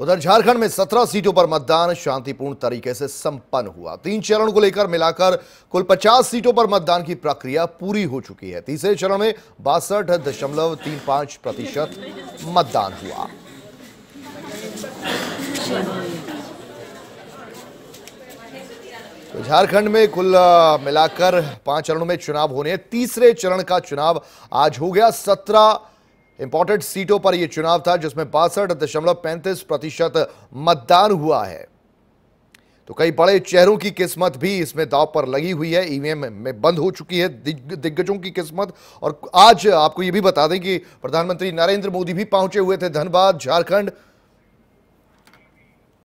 उधर झारखंड में 17 सीटों पर मतदान शांतिपूर्ण तरीके से संपन्न हुआ तीन चरण को लेकर मिलाकर कुल 50 सीटों पर मतदान की प्रक्रिया पूरी हो चुकी है तीसरे चरण में बासठ दशमलव तीन पांच प्रतिशत मतदान हुआ तो झारखंड में कुल मिलाकर पांच चरणों में चुनाव होने तीसरे चरण का चुनाव आज हो गया सत्रह इंपॉर्टेंट सीटों पर यह चुनाव था जिसमें बासठ दशमलव पैंतीस प्रतिशत मतदान हुआ है तो कई बड़े चेहरों की किस्मत भी इसमें दाव पर लगी हुई है ईवीएम में बंद हो चुकी है दिग्गजों की किस्मत और आज आपको यह भी बता दें कि प्रधानमंत्री नरेंद्र मोदी भी पहुंचे हुए थे धनबाद झारखंड